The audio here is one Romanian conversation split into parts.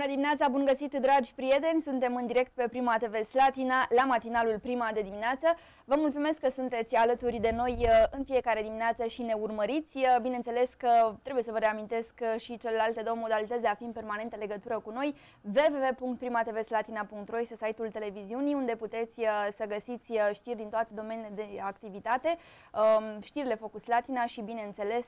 Bună dimineața, bun găsit, dragi prieteni! Suntem în direct pe Prima TV Slatina, la matinalul Prima de dimineață. Vă mulțumesc că sunteți alături de noi uh, în fiecare dimineață și ne urmăriți. Uh, bineînțeles că trebuie să vă reamintesc uh, și celelalte două modalități de a fi în permanentă legătură cu noi. www.primatvslatina.ro este site-ul televiziunii unde puteți să găsiți știri din toate domeniile de activitate, um, știrile Focus Latina și, bineînțeles,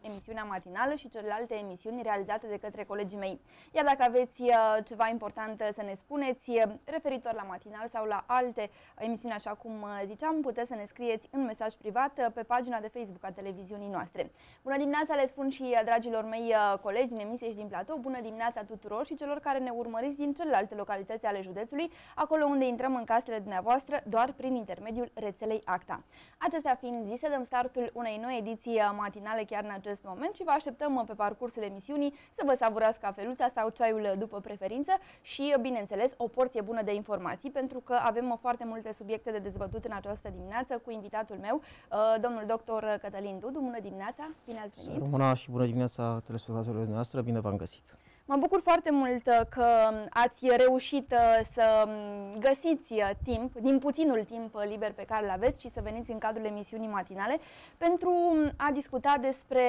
emisiunea matinală și celelalte emisiuni realizate de către colegii mei. Iar dacă aveți aveți uh, ceva important uh, să ne spuneți uh, referitor la matinal sau la alte emisiuni, așa cum ziceam, puteți să ne scrieți în mesaj privat pe pagina de Facebook a televiziunii noastre. Bună dimineața, le spun și dragilor mei colegi din emisie și din platou, bună dimineața tuturor și celor care ne urmăriți din celelalte localități ale județului, acolo unde intrăm în casele dumneavoastră doar prin intermediul rețelei ACTA. Acestea fiind zise, dăm startul unei noi ediții matinale chiar în acest moment și vă așteptăm pe parcursul emisiunii să vă savurați cafeluța sau ceaiul Uh, după preferință și, uh, bineînțeles, o porție bună de informații, pentru că avem uh, foarte multe subiecte de dezbătut în această dimineață cu invitatul meu, domnul doctor Cătălin Dudu. Bună dimineața! Bine ați venit! Bună și bună dimineața telespectatorilor noastre! Bine v-am găsit! Mă bucur foarte mult că ați reușit să um, găsiți timp, din puținul timp liber pe care îl aveți și să veniți în cadrul emisiunii matinale pentru um, a discuta despre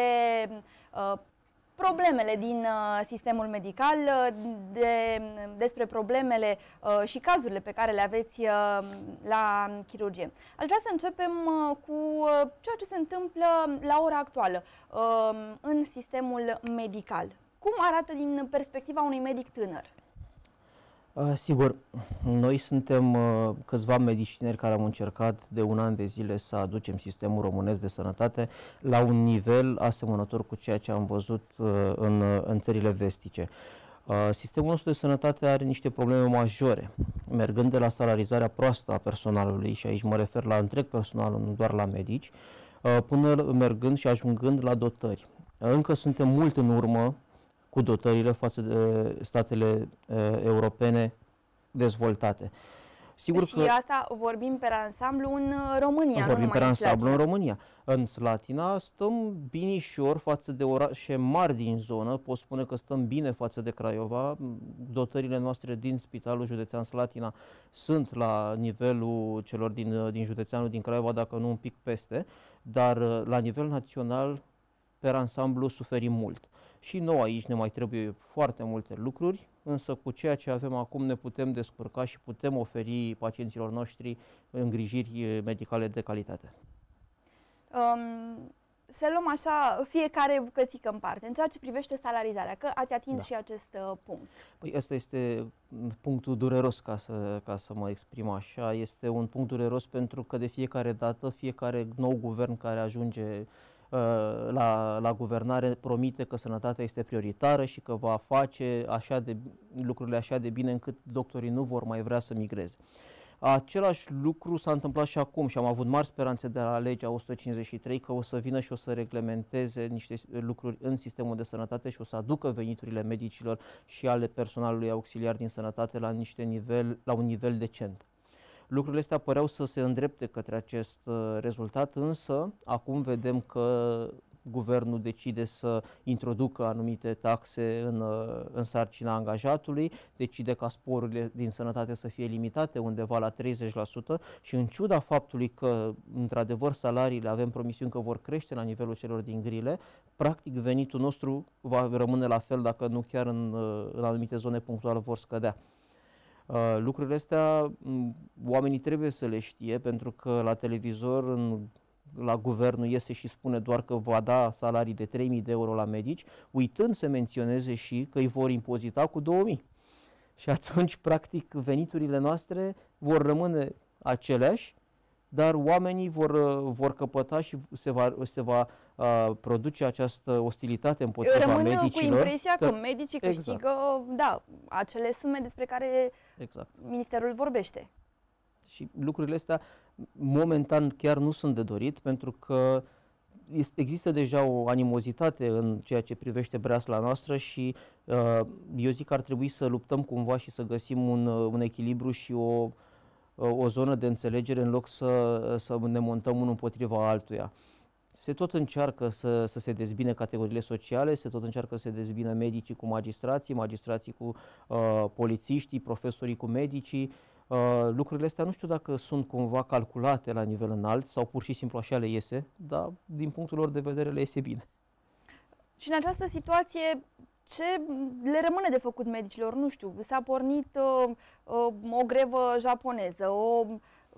problemele din uh, sistemul medical, uh, de, mm, despre problemele uh, și cazurile pe care le aveți la chirurgie. Aș vrea să începem cu ceea ce se întâmplă la ora actuală în sistemul medical. Cum arată din perspectiva unui medic tânăr? Sigur, noi suntem câțiva medicineri care am încercat de un an de zile să aducem sistemul românesc de sănătate la un nivel asemănător cu ceea ce am văzut în, în țările vestice. Sistemul nostru de sănătate are niște probleme majore, mergând de la salarizarea proastă a personalului, și aici mă refer la întreg personalul, nu doar la medici, până mergând și ajungând la dotări. Încă suntem mult în urmă cu dotările față de eh, statele eh, europene dezvoltate. Sigur și că asta vorbim pe ansamblu în eh, România, vorbim nu pe ansamblu în, în România. În Slatina stăm binișor față de orașe mari din zonă, pot spune că stăm bine față de Craiova. Dotările noastre din Spitalul Județean Slatina sunt la nivelul celor din, din județeanul din Craiova, dacă nu un pic peste, dar la nivel național, pe ansamblu, suferim mult. Și nou aici ne mai trebuie foarte multe lucruri, însă cu ceea ce avem acum ne putem descurca și putem oferi pacienților noștri îngrijiri eh, medicale de calitate. Um, să luăm așa fiecare bucățică în parte, în ceea ce privește salarizarea, că ați atins da. și acest uh, punct. Păi ăsta este mm, punctul dureros, ca să, ca să mă exprim așa, este un punct dureros pentru că de fiecare dată, fiecare nou guvern care ajunge Uh, la, la guvernare promite că sănătatea este prioritară și că va face așa de, lucrurile așa de bine încât doctorii nu vor mai vrea să migreze. Același lucru s-a întâmplat și acum și am avut mari speranțe de la legea 153 că o să vină și o să reglementeze niște lucruri în sistemul de sănătate și o să aducă veniturile medicilor și ale personalului auxiliar din sănătate la, niște nivel, la un nivel decent. Lucrurile astea păreau să se îndrepte către acest uh, rezultat, însă acum vedem că guvernul decide să introducă anumite taxe în, uh, în sarcina angajatului, decide ca sporurile din sănătate să fie limitate undeva la 30% și în ciuda faptului că, într-adevăr, salariile avem promisiuni că vor crește la nivelul celor din grile, practic venitul nostru va rămâne la fel, dacă nu chiar în, uh, în anumite zone punctuale vor scădea. Uh, lucrurile astea oamenii trebuie să le știe pentru că la televizor, în, la guvernul iese și spune doar că va da salarii de 3.000 de euro la medici, uitând să menționeze și că îi vor impozita cu 2.000. Și atunci, practic, veniturile noastre vor rămâne aceleași, dar oamenii vor, uh, vor căpăta și se va, se va uh, produce această ostilitate împotriva Rămân medicilor. cu impresia că, că medicii exact. câștigă da, acele sume despre care exact. ministerul vorbește. Și lucrurile astea momentan chiar nu sunt de dorit pentru că există deja o animozitate în ceea ce privește breasla noastră și uh, eu zic că ar trebui să luptăm cumva și să găsim un, uh, un echilibru și o, o zonă de înțelegere în loc să, să ne montăm unul împotriva altuia. Se tot încearcă să, să se dezbine categoriile sociale, se tot încearcă să se dezbină medicii cu magistrații, magistrații cu uh, polițiștii, profesorii cu medicii. Uh, lucrurile astea nu știu dacă sunt cumva calculate la nivel înalt sau pur și simplu așa le iese, dar din punctul lor de vedere le iese bine. Și în această situație ce le rămâne de făcut medicilor, nu știu, s-a pornit uh, uh, o grevă japoneză, o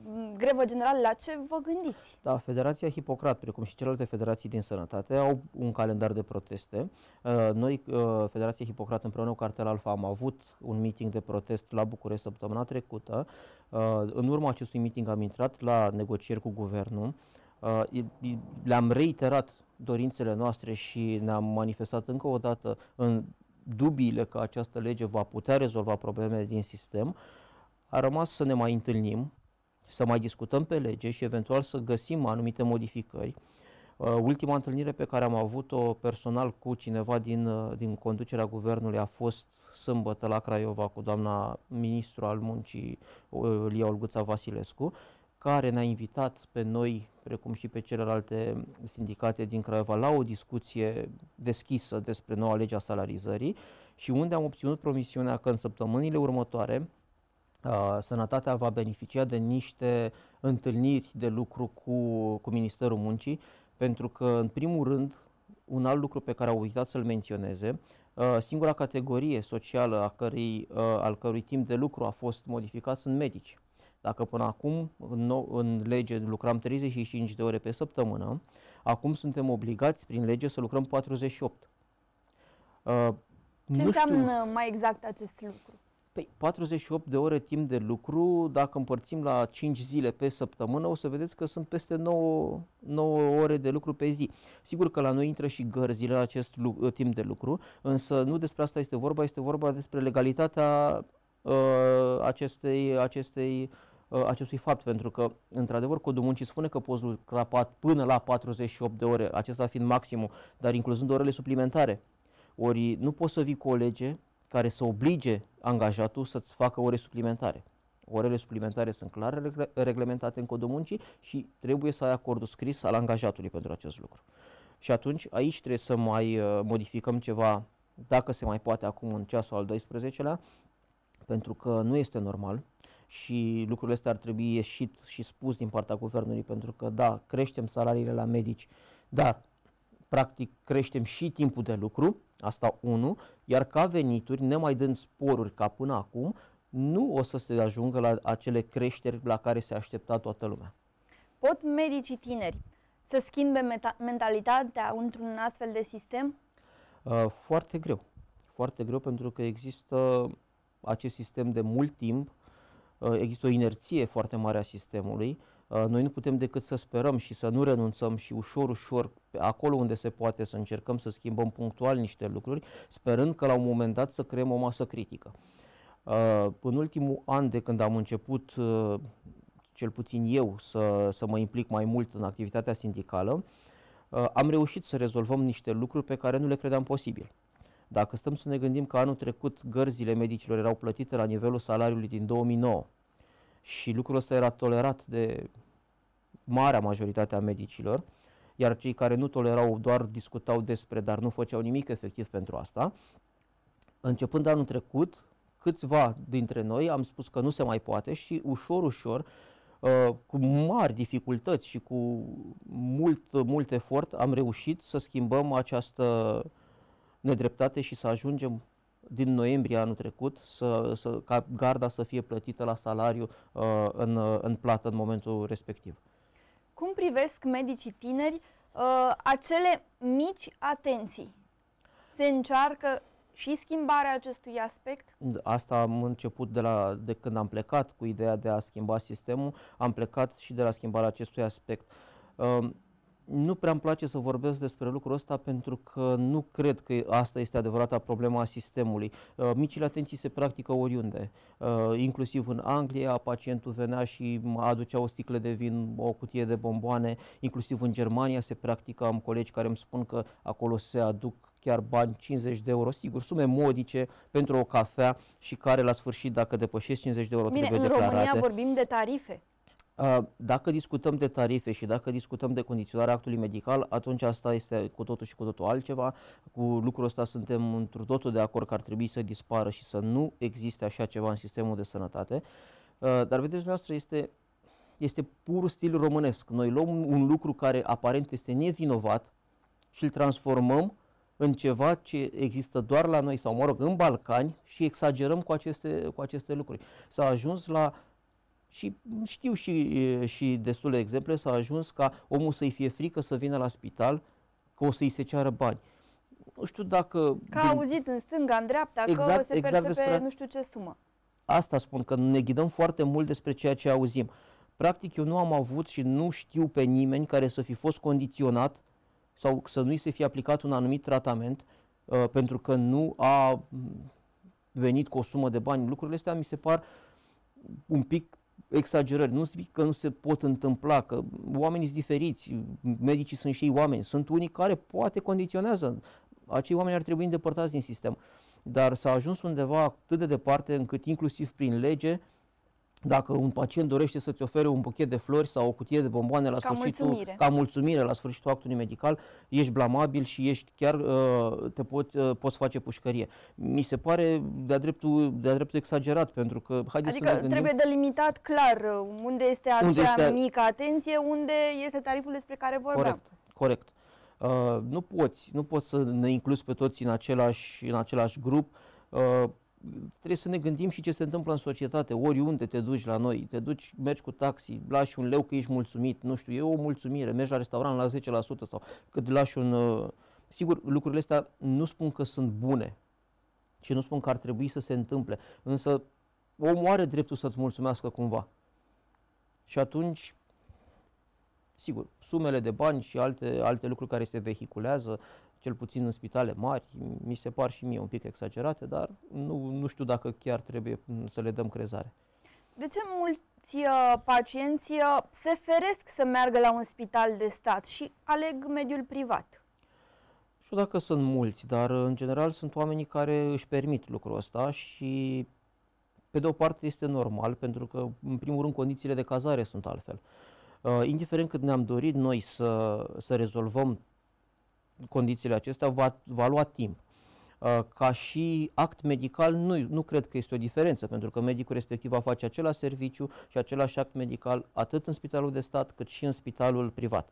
mm, grevă generală, la ce vă gândiți? Da, Federația Hipocrat, precum și celelalte federații din sănătate, au un calendar de proteste. Uh, noi, uh, Federația Hipocrat, împreună cu Cartel Alfa, am avut un meeting de protest la București săptămâna trecută. Uh, în urma acestui meeting am intrat la negocieri cu guvernul. Le-am reiterat dorințele noastre și ne-am manifestat încă o dată în dubiile că această lege va putea rezolva problemele din sistem, a rămas să ne mai întâlnim, să mai discutăm pe lege și eventual să găsim anumite modificări. Uh, ultima întâlnire pe care am avut-o personal cu cineva din, uh, din conducerea guvernului a fost sâmbătă la Craiova cu doamna ministru al muncii uh, Lia Olguța Vasilescu care ne-a invitat pe noi, precum și pe celelalte sindicate din Craiova, la o discuție deschisă despre noua lege a salarizării și unde am obținut promisiunea că în săptămânile următoare Uh, sănătatea va beneficia de niște întâlniri de lucru cu, cu Ministerul Muncii, pentru că, în primul rând, un alt lucru pe care au uitat să-l menționeze, uh, singura categorie socială a cărei, uh, al cărui timp de lucru a fost modificat sunt medici. Dacă până acum în, nou, în lege lucram 35 de ore pe săptămână, acum suntem obligați prin lege să lucrăm 48. Uh, Ce nu înseamnă știu... mai exact acest lucru? Păi 48 de ore timp de lucru, dacă împărțim la 5 zile pe săptămână, o să vedeți că sunt peste 9, 9 ore de lucru pe zi. Sigur că la noi intră și gărzile acest lucru, timp de lucru, însă nu despre asta este vorba, este vorba despre legalitatea uh, acestei, acestei Uh, acestui fapt, pentru că, într-adevăr, codul muncii spune că poți lucra până la 48 de ore, acesta fiind maximul, dar incluzând orele suplimentare. Ori nu poți să vii cu o lege care să oblige angajatul să-ți facă ore suplimentare. Orele suplimentare sunt clar reglementate în codul muncii și trebuie să ai acordul scris al angajatului pentru acest lucru. Și atunci aici trebuie să mai uh, modificăm ceva, dacă se mai poate acum în ceasul al 12-lea, pentru că nu este normal și lucrurile astea ar trebui ieșit și spus din partea guvernului, pentru că da, creștem salariile la medici, dar practic creștem și timpul de lucru, asta unu, iar ca venituri, mai dând sporuri ca până acum, nu o să se ajungă la acele creșteri la care se aștepta toată lumea. Pot medicii tineri să schimbe mentalitatea într-un astfel de sistem? Uh, foarte greu. Foarte greu pentru că există acest sistem de mult timp uh, Uh, există o inerție foarte mare a sistemului. Uh, noi nu putem decât să sperăm și să nu renunțăm și ușor, ușor, acolo unde se poate să încercăm să schimbăm punctual niște lucruri, sperând că la un moment dat să creăm o masă critică. Uh, în ultimul an de când am început, cel puțin eu, să, să mă implic mai mult în activitatea sindicală, am reușit să rezolvăm niște lucruri pe care nu le credeam posibil. Dacă stăm să ne gândim că anul trecut gărzile medicilor erau plătite la nivelul salariului din 2009 și lucrul ăsta era tolerat de marea majoritate a medicilor, iar cei care nu tolerau doar discutau despre, dar nu făceau nimic efectiv pentru asta, începând de anul trecut, câțiva dintre noi am spus că nu se mai poate și ușor, ușor, uh, cu mari dificultăți și cu mult, mult efort am reușit să schimbăm această nedreptate și să ajungem din noiembrie anul trecut să, să, ca garda să fie plătită la salariu uh, în, uh, în plată în momentul respectiv. Cum privesc medicii tineri uh, acele mici atenții? Se încearcă și schimbarea acestui aspect? Da, asta am început de, la, de când am plecat cu ideea de a schimba sistemul, am plecat și de la schimbarea acestui aspect. Uh, nu prea îmi place să vorbesc despre lucrul ăsta pentru că nu cred că asta este adevărata problema a sistemului. Uh, micile atenții se practică oriunde, uh, inclusiv în Anglia, pacientul venea și aducea o sticlă de vin, o cutie de bomboane, inclusiv în Germania se practică, am colegi care îmi spun că acolo se aduc chiar bani, 50 de euro, sigur, sume modice pentru o cafea și care la sfârșit, dacă depășesc 50 de euro, Bine, trebuie în declarate. România vorbim de tarife. Uh, dacă discutăm de tarife și dacă discutăm de condiționarea actului medical, atunci asta este cu totul și cu totul altceva. Cu lucrul ăsta suntem într totul de acord că ar trebui să dispară și să nu existe așa ceva în sistemul de sănătate. Uh, dar vedeți noastră este, este pur stil românesc. Noi luăm un lucru care aparent este nevinovat și îl transformăm în ceva ce există doar la noi sau, mă rog, în Balcani și exagerăm cu aceste, cu aceste lucruri. S-a ajuns la uh, și știu și, și destule exemple, s-a ajuns ca omul să-i fie frică să vină la spital, că o să-i se ceară bani. Nu știu dacă... Că a auzit în stânga, în dreapta, exact, că o se exact percepe despre... nu știu ce sumă. Asta spun, că ne ghidăm foarte mult despre ceea ce auzim. Practic, eu nu am avut și nu știu pe nimeni care să fi fost condiționat sau să nu-i se fi aplicat un anumit tratament uh, pentru că nu a venit cu o sumă de bani. Lucrurile astea mi se par un pic exagerări, nu zic că nu se pot întâmpla, că oamenii sunt diferiți, medicii sunt și ei oameni, sunt unii care poate condiționează, acei oameni ar trebui îndepărtați din sistem, dar s-a ajuns undeva atât de departe încât inclusiv prin lege dacă un pacient dorește să-ți ofere un buchet de flori sau o cutie de bomboane la ca sfârșitul, mulțumire. ca mulțumire la sfârșitul actului medical, ești blamabil și ești chiar uh, te poți, uh, poți face pușcărie. Mi se pare de-a dreptul, de dreptul exagerat, pentru că haideți adică să ne trebuie delimitat clar uh, unde este acea unde este... mică atenție, unde este tariful despre care vorbeam. Corect, corect. Uh, nu poți, nu poți să ne incluzi pe toți în același, în același grup. Uh, trebuie să ne gândim și ce se întâmplă în societate, oriunde te duci la noi, te duci, mergi cu taxi, lași un leu că ești mulțumit, nu știu, e o mulțumire, mergi la restaurant la 10% sau cât lași un... Uh, sigur, lucrurile astea nu spun că sunt bune și nu spun că ar trebui să se întâmple, însă omul are dreptul să-ți mulțumească cumva. Și atunci, sigur, sumele de bani și alte, alte lucruri care se vehiculează, cel puțin în spitale mari, mi se par și mie un pic exagerate, dar nu, nu știu dacă chiar trebuie să le dăm crezare. De ce mulți uh, pacienți uh, se feresc să meargă la un spital de stat și aleg mediul privat? Știu dacă sunt mulți, dar uh, în general sunt oamenii care își permit lucrul ăsta și pe de o parte este normal, pentru că în primul rând condițiile de cazare sunt altfel. Uh, indiferent cât ne-am dorit noi să, să rezolvăm condițiile acestea va, va lua timp. Uh, ca și act medical nu, nu cred că este o diferență, pentru că medicul respectiv va face același serviciu și același act medical atât în spitalul de stat cât și în spitalul privat.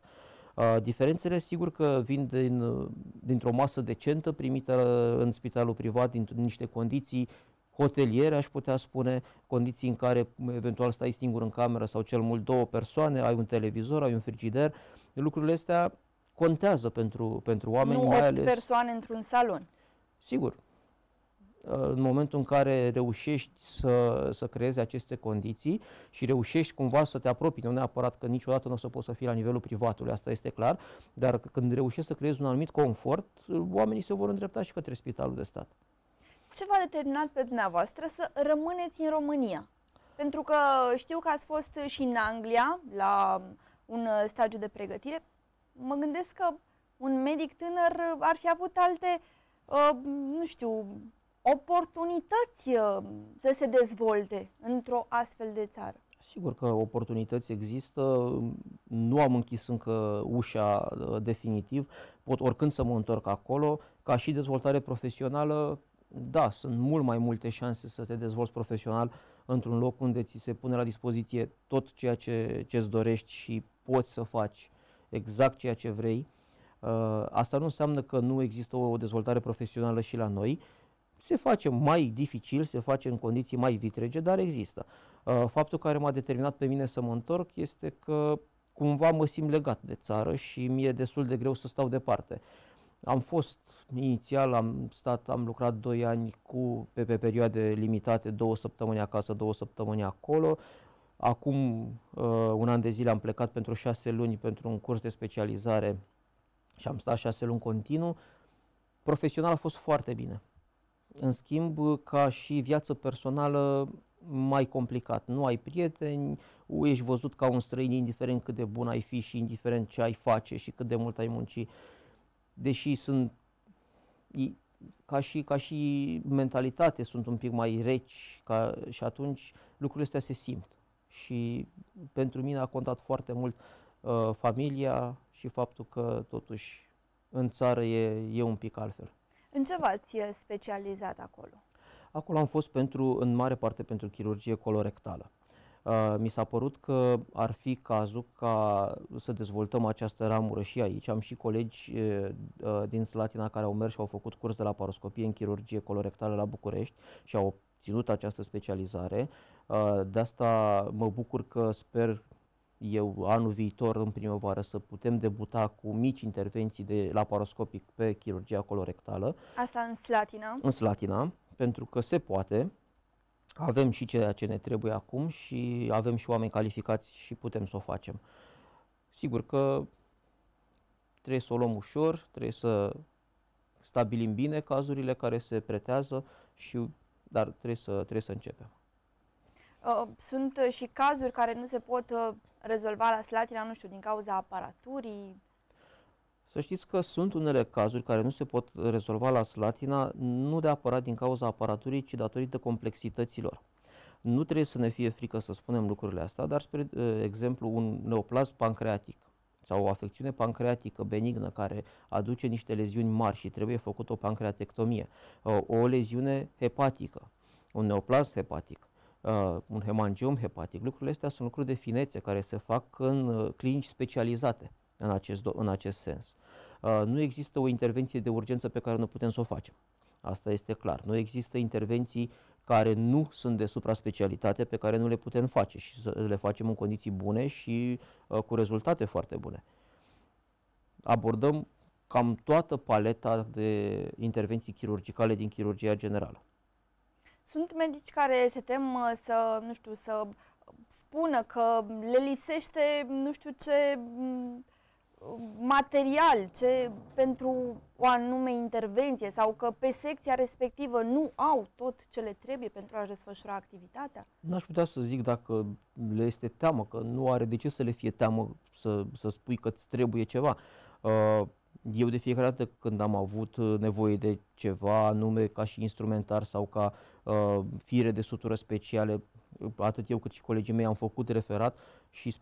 Uh, diferențele sigur că vin din, uh, dintr-o masă decentă primită în spitalul privat, din niște condiții hoteliere, aș putea spune, condiții în care eventual stai singur în cameră sau cel mult două persoane, ai un televizor, ai un frigider. Lucrurile astea contează pentru, pentru oameni. Nu mai 8 ales... persoane într-un salon. Sigur. Uh, în momentul în care reușești să, să creezi aceste condiții și reușești cumva să te apropii, nu neapărat că niciodată nu o să poți să fii la nivelul privatului, asta este clar, dar când reușești să creezi un anumit confort, oamenii se vor îndrepta și către spitalul de stat. Ce v-a determinat pe dumneavoastră să rămâneți în România? Pentru că știu că ați fost și în Anglia la un uh, stagiu de pregătire mă gândesc că un medic tânăr uh, ar fi avut alte, uh, nu știu, oportunități uh, să se dezvolte într-o astfel de țară. Sigur că oportunități există, nu am închis încă ușa definitiv, pot oricând să mă întorc acolo. Ca și dezvoltare profesională, da, sunt mult mai multe șanse să te dezvolți profesional într-un loc unde ți se pune la dispoziție tot ceea ce îți dorești și poți să faci exact ceea ce vrei, uh, asta nu înseamnă că nu există o dezvoltare profesională și la noi. Se face mai dificil, se face în condiții mai vitrege, dar există. Uh, faptul care m-a determinat pe mine să mă întorc este că cumva mă simt legat de țară și mi-e destul de greu să stau departe. Am fost inițial, am stat, am lucrat 2 ani cu, pe, pe perioade limitate, două săptămâni acasă, două săptămâni acolo. Acum uh, un an de zile am plecat pentru șase luni pentru un curs de specializare și am stat șase luni continuu. Profesional a fost foarte bine. În schimb, ca și viață personală, mai complicat. Nu ai prieteni, ești văzut ca un străin, indiferent cât de bun ai fi și indiferent ce ai face și cât de mult ai munci. Deși sunt, ca și, ca și mentalitate, sunt un pic mai reci ca, și atunci lucrurile astea se simt și pentru mine a contat foarte mult uh, familia și faptul că totuși în țară e, e un pic altfel. În ce v-ați uh, specializat acolo? Acolo am fost pentru, în mare parte pentru chirurgie colorectală. Uh, mi s-a părut că ar fi cazul ca să dezvoltăm această ramură și aici. Am și colegi uh, uh din Slatina care au mers și au făcut curs de la paroscopie în chirurgie colorectală la București și au obținut această specializare Uh, de asta mă bucur că sper eu anul viitor, în primăvară, să putem debuta cu mici intervenții de laparoscopic pe chirurgia colorectală. Asta în slatina? În slatina, pentru că se poate. Avem și ceea ce ne trebuie acum și avem și oameni calificați și putem să o facem. Sigur că trebuie să o luăm ușor, trebuie să stabilim bine cazurile care se pretează, și, dar trebuie să, trebuie să începem. Uh, sunt uh, și cazuri care nu se pot uh, rezolva la Slatina, nu știu, din cauza aparaturii? Să știți că sunt unele cazuri care nu se pot rezolva la Slatina, nu de apărat din cauza aparaturii, ci datorită complexităților. Nu trebuie să ne fie frică să spunem lucrurile astea, dar, spre exemplu, un neoplasm pancreatic sau o afecțiune pancreatică benignă care aduce niște leziuni mari și trebuie făcută o pancreatectomie, o leziune hepatică, un neoplasm hepatic, uh, un hemangiom hepatic. Lucrurile astea sunt lucruri de finețe care se fac în uh, clinici specializate în acest, în acest sens. Uh, nu există o intervenție de urgență pe care nu putem să o facem. Asta este clar. Nu există intervenții care nu sunt de supra specialitate pe care nu le putem face și să le facem în condiții bune și uh, cu rezultate foarte bune. Abordăm cam toată paleta de intervenții chirurgicale din chirurgia generală. Sunt medici care se tem să, nu știu, să spună că le lipsește nu știu ce material ce pentru o anume intervenție sau că pe secția respectivă nu au tot ce le trebuie pentru a-și desfășura activitatea? N-aș putea să zic dacă le este teamă, că nu are de ce să le fie teamă să, să spui că îți trebuie ceva. Uh, eu de fiecare dată când am avut uh, nevoie de ceva nume, ca și instrumentar sau ca uh, fire de sutură speciale, uh, atât eu cât și colegii mei am făcut referat și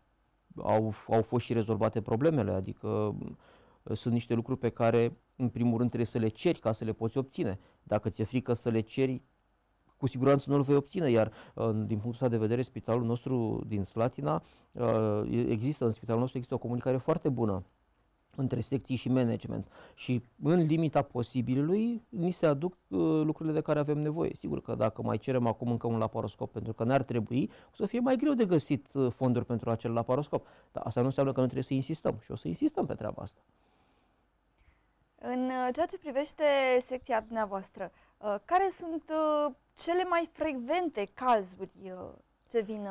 au, au fost și rezolvate problemele, adică uh, sunt niște lucruri pe care în primul rând trebuie să le ceri ca să le poți obține. Dacă ți-e frică să le ceri, cu siguranță nu îl vei obține, iar din punctul de vedere, spitalul nostru din Slatina, există în spitalul nostru există o comunicare foarte bună între secții și management și în limita posibilului ni se aduc uh, lucrurile de care avem nevoie. Sigur că dacă mai cerem acum încă un laparoscop pentru că n-ar trebui, o să fie mai greu de găsit uh, fonduri pentru acel laparoscop. Dar asta nu înseamnă că nu trebuie să insistăm și o să insistăm pe treaba asta. În uh, ceea ce privește secția dumneavoastră, uh, care sunt cele mai frecvente cazuri ce vin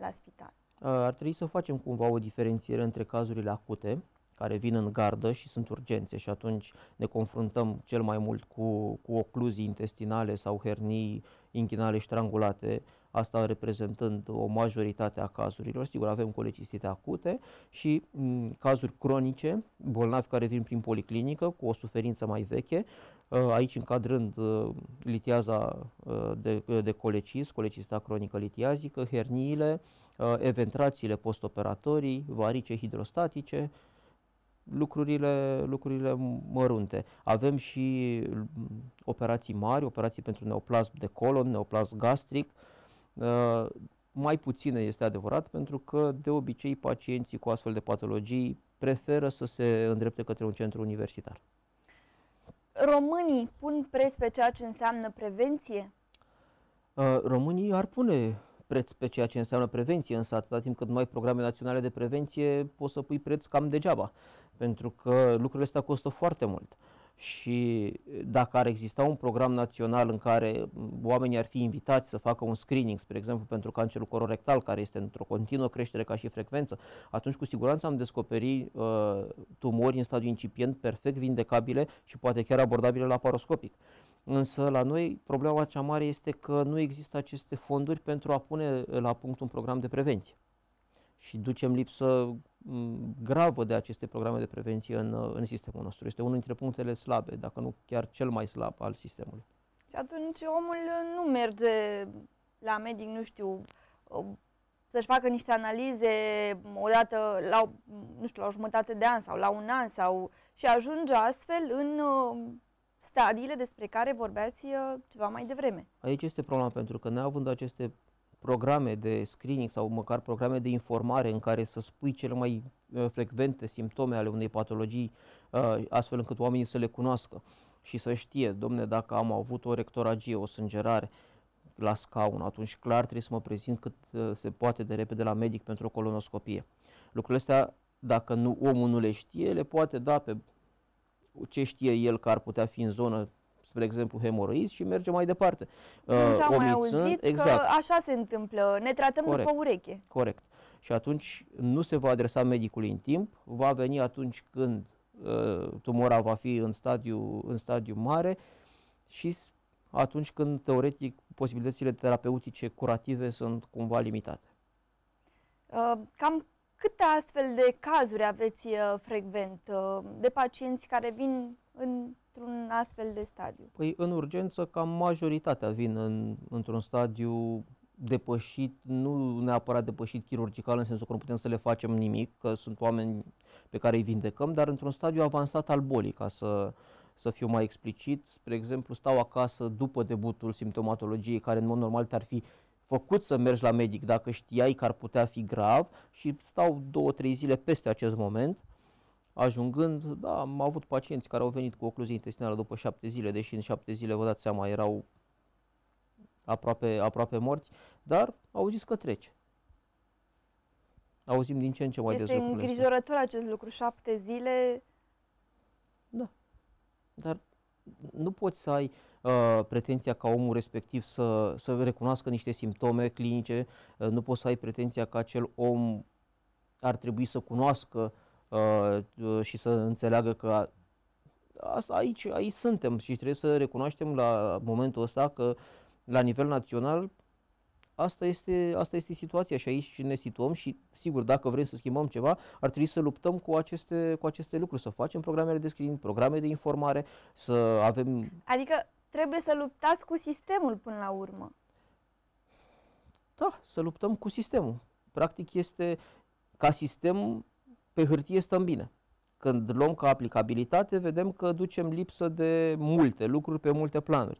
la spital? Ar trebui să facem cumva o diferențiere între cazurile acute, care vin în gardă și sunt urgențe și atunci ne confruntăm cel mai mult cu, cu ocluzii intestinale sau hernii inghinale strangulate, asta reprezentând o majoritate a cazurilor. Sigur, avem colecistite acute și mm, cazuri cronice, bolnavi care vin prin policlinică cu o suferință mai veche, ă, aici încadrând ă, litiaza ă, de, de colecis, colecista cronică litiazică, herniile, eventrațiile postoperatorii, varice hidrostatice, lucrurile, lucrurile mărunte. Avem și mm, operații mari, operații pentru neoplasm de colon, neoplasm gastric, uh, mai puține este adevărat pentru că de obicei pacienții cu astfel de patologii preferă să se îndrepte către un centru universitar. Românii pun preț pe ceea ce înseamnă prevenție? Uh, românii ar pune preț pe ceea ce înseamnă prevenție, însă atâta timp cât nu ai programe naționale de prevenție, poți să pui preț cam degeaba, pentru că lucrurile astea costă foarte mult. Și dacă ar exista un program național în care oamenii ar fi invitați să facă un screening, spre exemplu pentru cancerul colorectal, care este într-o continuă creștere ca și frecvență, atunci cu siguranță am descoperi uh, tumori în stadiu incipient perfect vindecabile și poate chiar abordabile laparoscopic. Uh, Însă la noi problema cea mare este că nu există aceste fonduri pentru a pune eh, la punct un program de prevenție. Și ducem lipsă mm, gravă de aceste programe de prevenție în, eh, în sistemul nostru. Este unul dintre punctele slabe, dacă nu chiar cel mai slab al sistemului. Și atunci omul eh, nu merge la medic, nu știu, să-și facă niște analize mm, odată la, mm, nu știu, la o jumătate de an sau la un an sau și ajunge astfel în stadiile despre care vorbeați uh, ceva mai devreme. Aici este problema, pentru că neavând aceste programe de screening sau măcar programe de informare în care să spui cele mai uh, frecvente simptome ale unei patologii, uh, astfel încât oamenii să le cunoască și să știe, domne, dacă am avut o rectoragie, o sângerare la scaun, atunci clar trebuie să mă prezint cât se poate de repede la medic pentru o colonoscopie. Lucrurile astea, dacă nu, omul nu le știe, le poate da pe ce știe el că ar putea fi în zonă spre exemplu, hemoroizi și merge mai departe. uh, am mai auzit exact. că așa se întâmplă, ne tratăm Corect. după ureche. Corect. Și atunci nu se va adresa medicului în timp, va veni atunci când uh, tumora va fi în stadiu, în stadiu mare și atunci când, teoretic, posibilitățile terapeutice curative sunt cumva limitate. Uh, cam Câte astfel de cazuri aveți uh, frecvent uh, de pacienți care vin într-un astfel de stadiu? Păi în urgență cam majoritatea vin în, într-un stadiu depășit, nu neapărat depășit chirurgical, în sensul că nu putem să le facem nimic, că sunt oameni pe care îi vindecăm, dar într-un stadiu avansat al bolii, ca să, să fiu mai explicit. Spre exemplu, stau acasă după debutul simptomatologiei, care în mod normal te-ar fi făcut să mergi la medic dacă știai că ar putea fi grav și stau două, trei zile peste acest moment, ajungând, da, am avut pacienți care au venit cu ocluzie intestinală după șapte zile, deși în șapte zile, vă dați seama, erau aproape, aproape morți, dar au zis că trece. Auzim din ce în ce mai este des Este îngrijorător acest lucru, șapte zile. Da, dar nu poți să ai uh, pretenția ca omul respectiv să, să recunoască niște simptome clinice, uh, nu poți să ai pretenția că acel om ar trebui să cunoască uh, uh, și să înțeleagă că a, asta aici, aici suntem și trebuie să recunoaștem la momentul ăsta că la nivel național asta este, asta este situația și aici ne situăm și sigur dacă vrem să schimbăm ceva ar trebui să luptăm cu aceste, cu aceste lucruri, să facem programele de screening, programe de informare, să avem... Adică Trebuie să luptați cu sistemul până la urmă. Da, să luptăm cu sistemul. Practic este, ca sistem, pe hârtie stăm bine. Când luăm ca aplicabilitate, vedem că ducem lipsă de multe lucruri pe multe planuri.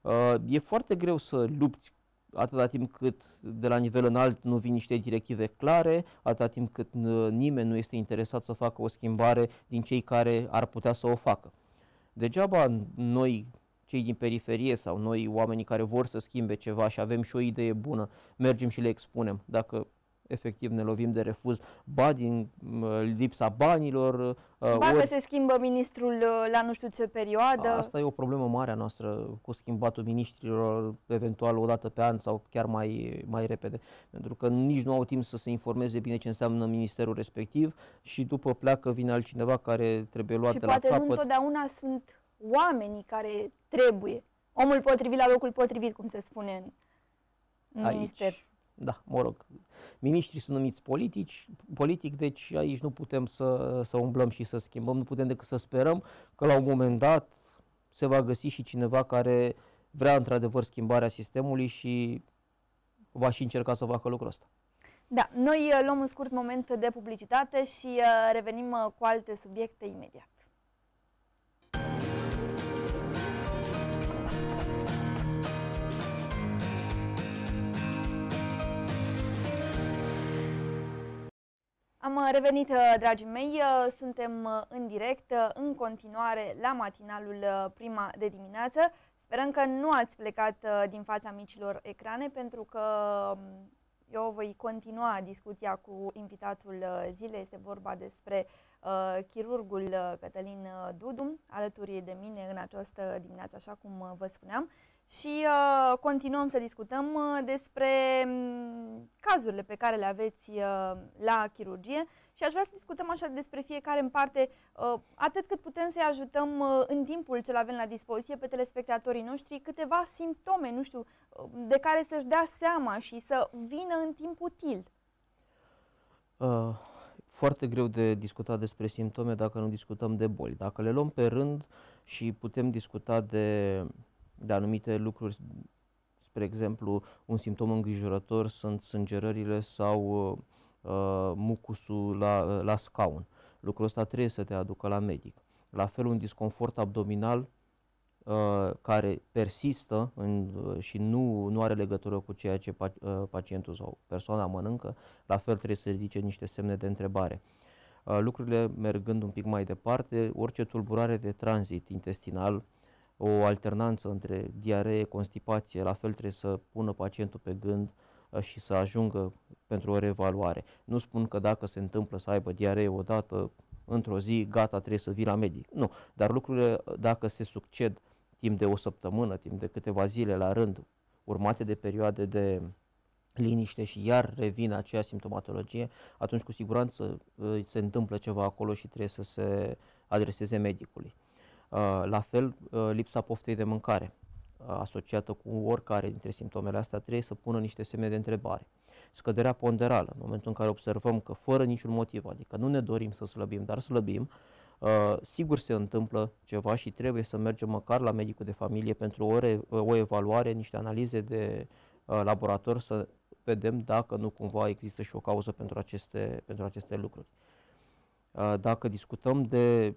Uh, e foarte greu să lupți atâta timp cât de la nivel înalt nu vin niște directive clare, atâta timp cât nimeni nu este interesat să facă o schimbare din cei care ar putea să o facă. Degeaba noi cei din periferie sau noi, oamenii care vor să schimbe ceva și avem și o idee bună, mergem și le expunem. Dacă efectiv ne lovim de refuz, ba din lipsa banilor. Uh, ba ori... că se schimbă ministrul uh, la nu știu ce perioadă. Asta e o problemă mare a noastră cu schimbatul ministrilor eventual o dată pe an sau chiar mai, mai repede. Pentru că nici nu au timp să se informeze bine ce înseamnă ministerul respectiv și după pleacă vine altcineva care trebuie luat și de la capăt. Și poate nu întotdeauna sunt oamenii care trebuie. Omul potrivit la locul potrivit, cum se spune în, aici, minister. Da, mă rog. Ministrii sunt numiți politici, politic, deci aici nu putem să, să umblăm și să schimbăm, nu putem decât să sperăm că la un moment dat se va găsi și cineva care vrea într-adevăr schimbarea sistemului și va și încerca să facă lucrul ăsta. Da, noi uh, luăm un scurt moment de publicitate și uh, revenim uh, cu alte subiecte imediat. Am uh, revenit, uh, dragii mei, uh, suntem în direct în continuare la matinalul prima de dimineață. Sperăm că nu ați plecat din fața micilor ecrane pentru că um, eu voi continua discuția cu invitatul zilei. Este vorba despre uh, chirurgul Cătălin Dudum, alături de mine în această dimineață, așa cum vă spuneam. Uh, și uh, continuăm să discutăm uh, despre um, cazurile pe care le aveți uh, la chirurgie și aș vrea să discutăm așa despre fiecare în parte, uh, atât cât putem să-i ajutăm uh, în timpul ce avem la dispoziție pe telespectatorii noștri, câteva simptome, nu știu, uh, de care să-și dea seama și să vină în timp util. Uh, foarte greu de discutat despre simptome dacă nu discutăm de boli. Dacă le luăm pe rând și putem discuta de de anumite lucruri, spre exemplu, un simptom îngrijorător sunt sângerările sau uh, uh mucusul la, uh, la scaun. Lucrul ăsta trebuie să te aducă la medic. La fel, un disconfort abdominal uh, care persistă în, uh, și nu, nu are legătură cu ceea ce pa, uh, pacientul sau persoana mănâncă, la fel trebuie să ridice niște semne de întrebare. Uh, lucrurile mergând un pic mai departe, orice tulburare de tranzit intestinal o alternanță între diaree, constipație, la fel trebuie să pună pacientul pe gând uh, și să ajungă pentru o reevaluare. Nu spun că dacă se întâmplă să aibă diaree odată, într-o zi, gata, trebuie să vii la medic. Nu, dar lucrurile uh, dacă se succed timp de o săptămână, timp de câteva zile la rând, urmate de perioade de liniște și iar revine acea simptomatologie, atunci cu siguranță uh, se întâmplă ceva acolo și trebuie să se adreseze medicului. Uh, la fel, uh, lipsa poftei de mâncare uh, asociată cu oricare dintre simptomele astea trebuie să pună niște semne de întrebare. Scăderea ponderală, în momentul în care observăm că fără niciun motiv, adică nu ne dorim să slăbim, dar slăbim, sigur se întâmplă ceva și trebuie să mergem măcar la medicul de familie pentru o, re, o evaluare, niște analize de laborator să vedem dacă nu cumva există și o cauză pentru aceste, pentru aceste lucruri. dacă discutăm de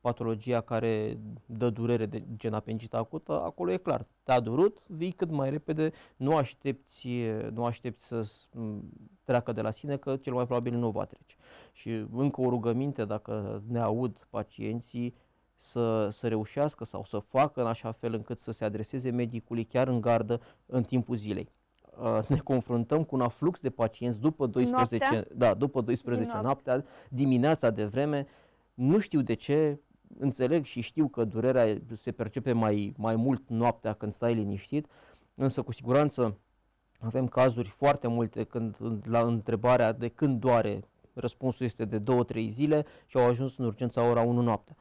patologia care dă durere de gen apendicită acută, acolo e clar. Te-a durut, vii cât mai repede, nu aștepți, nu aștepți să treacă de la sine, că cel mai probabil nu va trece. Și încă o rugăminte, dacă ne aud pacienții, să, să reușească sau să facă în așa fel încât să se adreseze medicului chiar în gardă în timpul zilei uh, ne confruntăm cu un aflux de pacienți după 12, noaptea? da, după 12 noaptea. noaptea, dimineața de vreme, nu știu de ce, înțeleg și știu că durerea se percepe mai, mai mult noaptea când stai liniștit, însă cu siguranță avem cazuri foarte multe când la întrebarea de când doare, răspunsul este de 2-3 zile și au ajuns în urgența ora 1 noaptea.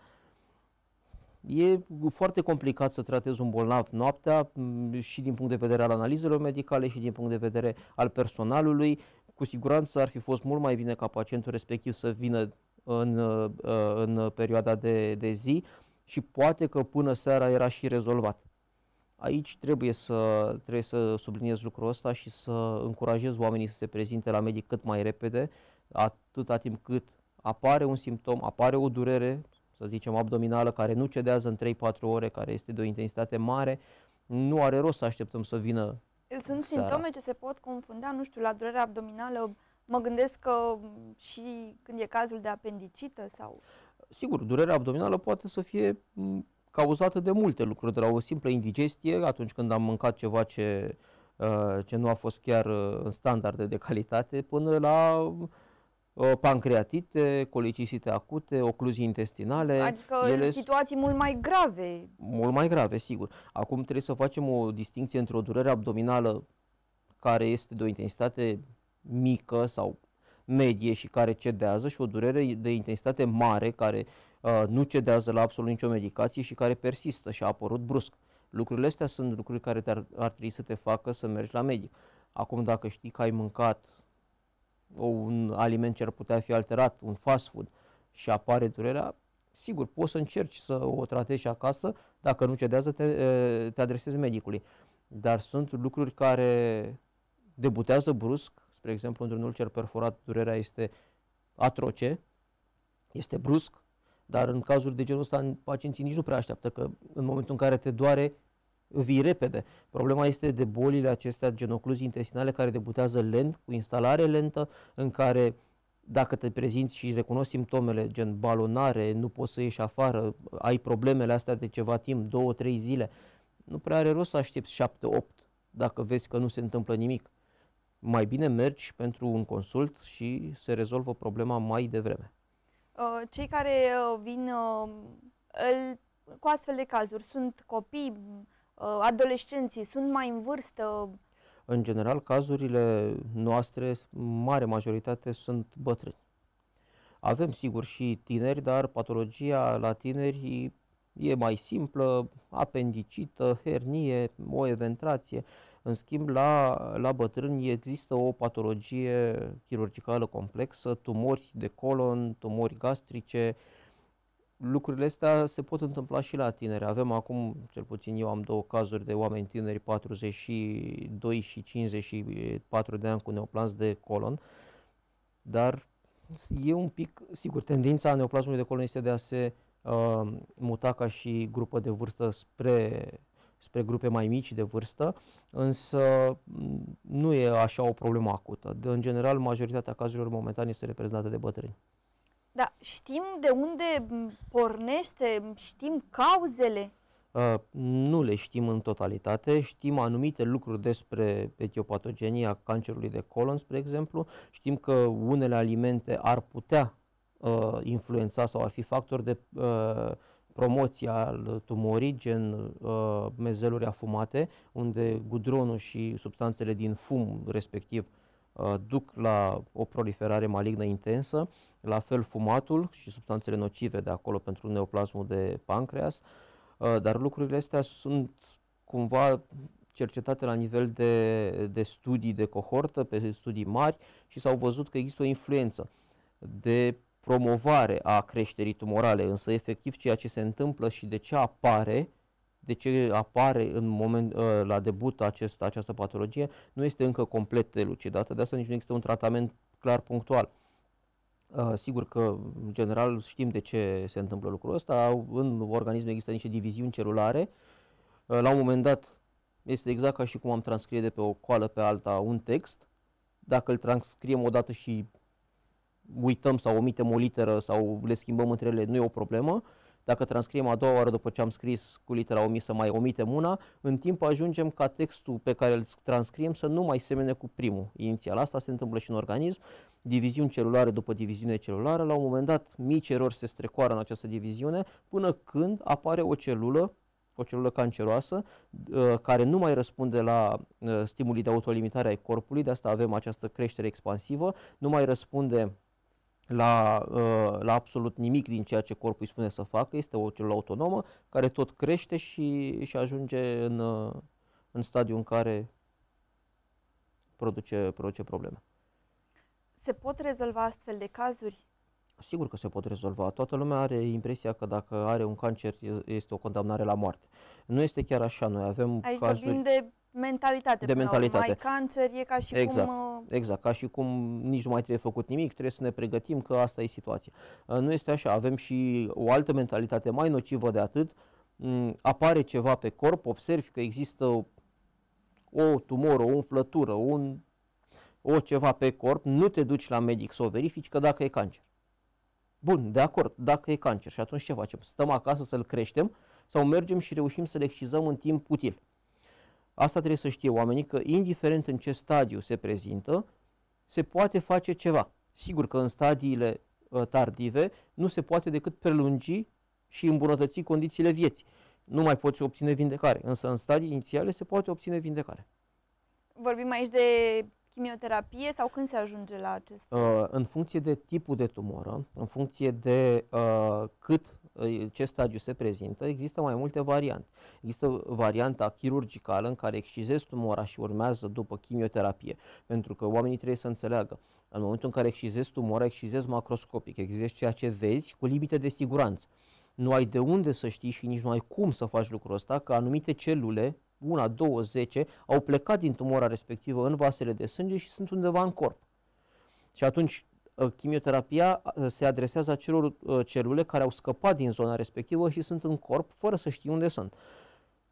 E foarte complicat să tratezi un bolnav noaptea mm, și din punct de vedere al analizelor medicale și din punct de vedere al personalului. Cu siguranță ar fi fost mult mai bine ca pacientul respectiv să vină în, uh, uh, în perioada de, de zi și poate că până seara era și rezolvat. Aici trebuie să, trebuie să subliniez lucrul ăsta și să încurajez oamenii să se prezinte la medic cât mai repede, atâta timp cât apare un simptom, apare o durere, să zicem, abdominală, care nu cedează în 3-4 ore, care este de o intensitate mare, nu are rost să așteptăm să vină Sunt seara. simptome ce se pot confunda, nu știu, la durere abdominală, Mă gândesc că și când e cazul de apendicită sau... Sigur, durerea abdominală poate să fie mm, cauzată de multe lucruri, de la o simplă indigestie, atunci când am mâncat ceva ce, uh, ce nu a fost chiar uh, în standarde de calitate, până la uh, pancreatite, colicisite acute, ocluzii intestinale. Adică ele situații mult mai grave. Mult mai grave, sigur. Acum trebuie să facem o distinție între o durere abdominală care este de o intensitate mică sau medie și care cedează și o durere de intensitate mare care uh, nu cedează la absolut nicio medicație și care persistă și a apărut brusc. Lucrurile astea sunt lucruri care ar, ar trebui să te facă să mergi la medic. Acum dacă știi că ai mâncat un aliment ce ar putea fi alterat, un fast food și apare durerea, sigur, poți să încerci să o tratezi și acasă, dacă nu cedează te, uh, te adresezi medicului. Dar sunt lucruri care debutează brusc, Spre exemplu, într-un ulcer perforat durerea este atroce, este brusc, dar în cazul de genul ăsta pacienții nici nu prea așteaptă că în momentul în care te doare vii repede. Problema este de bolile acestea genocluzii intestinale care debutează lent, cu instalare lentă, în care dacă te prezinți și recunoști simptomele gen balonare, nu poți să ieși afară, ai problemele astea de ceva timp, două, trei zile, nu prea are rost să aștepți 7-8 dacă vezi că nu se întâmplă nimic mai bine mergi pentru un consult și se rezolvă problema mai devreme. Uh, cei care uh, vin uh, cu astfel de cazuri sunt copii, adolescenții, sunt mai în vârstă? În general, cazurile noastre, mare majoritate, sunt bătrâni. Avem, sigur, și tineri, dar patologia la tineri e mai simplă, apendicită, hernie, o eventrație. În schimb, la, la bătrâni există o patologie chirurgicală complexă, tumori de colon, tumori gastrice. Lucrurile astea se pot întâmpla și la tineri. Avem acum, cel puțin eu am două cazuri de oameni tineri, 42 și 54 de ani cu neoplanz de colon, dar e un pic, sigur, tendința neoplasmului de colon este de a se uh, muta ca și grupă de vârstă spre spre grupe mai mici de vârstă, însă mm, nu e așa o problemă acută. De, în general, majoritatea cazurilor momentan este reprezentată de bătrâni. Da, știm de unde mm, pornește, știm cauzele? Uh, nu le știm în totalitate, știm anumite lucruri despre etiopatogenia cancerului de colon, spre exemplu, știm că unele alimente ar putea uh, influența sau ar fi factori de uh, promoția al tumorii, gen uh, mezeluri afumate, unde gudronul și substanțele din fum respectiv uh, duc la o proliferare malignă intensă, la fel fumatul și substanțele nocive de acolo pentru neoplasmul de pancreas, uh, dar lucrurile astea sunt cumva cercetate la nivel de, de studii de cohortă, pe studii mari și s-au văzut că există o influență de promovare a creșterii tumorale, însă efectiv ceea ce se întâmplă și de ce apare, de ce apare în moment, uh, la debut acest, această patologie, nu este încă complet elucidată, de asta nici nu există un tratament clar punctual. Uh, sigur că, în general, știm de ce se întâmplă lucrul ăsta. În organism există niște diviziuni celulare. Uh, la un moment dat, este exact ca și cum am transcrie de pe o coală pe alta un text. Dacă îl transcriem o dată și uităm sau omitem o literă sau le schimbăm între ele, nu e o problemă. Dacă transcriem a doua oară după ce am scris cu litera omisă, mai omitem una, în timp ajungem ca textul pe care îl transcriem să nu mai semene cu primul inițial. Asta se întâmplă și în organism. Diviziuni celulare după diviziune celulară, la un moment dat mici erori se strecoară în această diviziune până când apare o celulă o celulă canceroasă ă, care nu mai răspunde la ă, stimulii de autolimitare ai corpului, de asta avem această creștere expansivă, nu mai răspunde la, uh, la absolut nimic din ceea ce corpul îi spune să facă, este o celulă autonomă care tot crește și, și ajunge în, uh, în stadiul în care produce, produce probleme. Se pot rezolva astfel de cazuri? Sigur că se pot rezolva. Toată lumea are impresia că dacă are un cancer este o condamnare la moarte. Nu este chiar așa. Noi avem Aici cazuri... vorbim de mentalitate. De mentalitate. Mai cancer, e ca și exact. cum uh, Exact, ca și cum nici nu mai trebuie făcut nimic, trebuie să ne pregătim că asta e situația. Ă, nu este așa, avem și o altă mentalitate mai nocivă de atât, mm, apare ceva pe corp, observi că există o tumoră, o umflătură, un, o ceva pe corp, nu te duci la medic să o verifici că dacă e cancer. Bun, de acord, dacă e cancer și atunci ce facem? Stăm acasă să-l creștem sau mergem și reușim să-l excizăm în timp util. Asta trebuie să știe oamenii că indiferent în ce stadiu se prezintă, se poate face ceva. Sigur că în stadiile uh, tardive nu se poate decât prelungi și îmbunătăți condițiile vieții. Nu mai poți obține vindecare, însă în stadii inițiale se poate obține vindecare. Vorbim aici de chimioterapie sau când se ajunge la acest? Uh, în funcție de tipul de tumoră, în funcție de uh, cât ce stadiu se prezintă, există mai multe variante. Există varianta chirurgicală în care excizezi tumora și urmează după chimioterapie, pentru că oamenii trebuie să înțeleagă. În momentul în care excizezi tumora, excizezi macroscopic, excizezi ceea ce vezi cu limite de siguranță. Nu ai de unde să știi și nici nu ai cum să faci lucrul ăsta, că anumite celule, una, două, zece, au plecat din tumora respectivă în vasele de sânge și sunt undeva în corp. Și atunci Ă, chimioterapia ă, se adresează acelor ă, celule care au scăpat din zona respectivă și sunt în corp fără să știi unde sunt.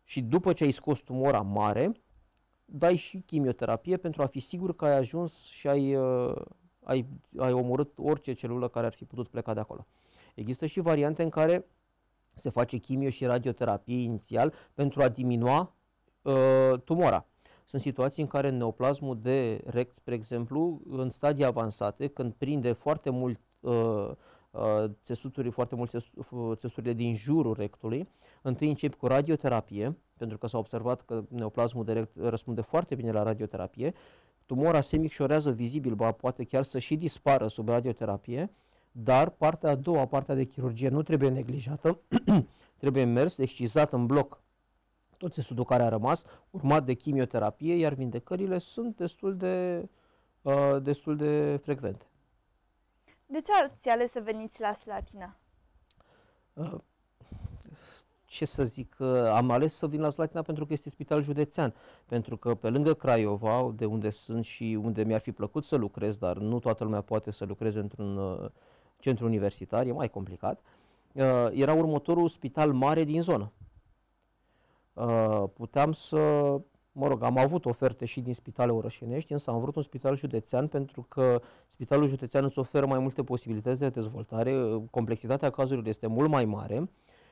Și după ce ai scos tumora mare, dai și chimioterapie pentru a fi sigur că ai ajuns și ai, ai, ai omorât orice celulă care ar fi putut pleca de acolo. Există și variante în care se face chimio și radioterapie inițial pentru a diminua uh, tumora. Sunt situații în care neoplasmul de rect, spre exemplu, în stadii avansate, când prinde foarte mult uh, uh, țesuturi, foarte mult țes, din jurul rectului, întâi încep cu radioterapie, pentru că s-a observat că neoplasmul de rect răspunde foarte bine la radioterapie, tumora se micșorează vizibil, ba poate chiar să și dispară sub radioterapie, dar partea a doua, partea de chirurgie, nu trebuie neglijată, trebuie mers, excizat în bloc tot țesutul care a rămas, urmat de chimioterapie, iar vindecările sunt destul de, uh, destul de frecvente. De ce ați ales să veniți la Slatina? Uh, ce să zic, uh, am ales să vin la Slatina pentru că este spital județean, pentru că pe lângă Craiova, de unde sunt și unde mi-ar fi plăcut să lucrez, dar nu toată lumea poate să lucreze într-un uh, centru universitar, e mai complicat, uh, era următorul spital mare din zonă. Uh, puteam să, mă rog, am avut oferte și din spitale orășenești, însă am vrut un spital județean pentru că spitalul județean îți oferă mai multe posibilități de dezvoltare, complexitatea cazurilor este mult mai mare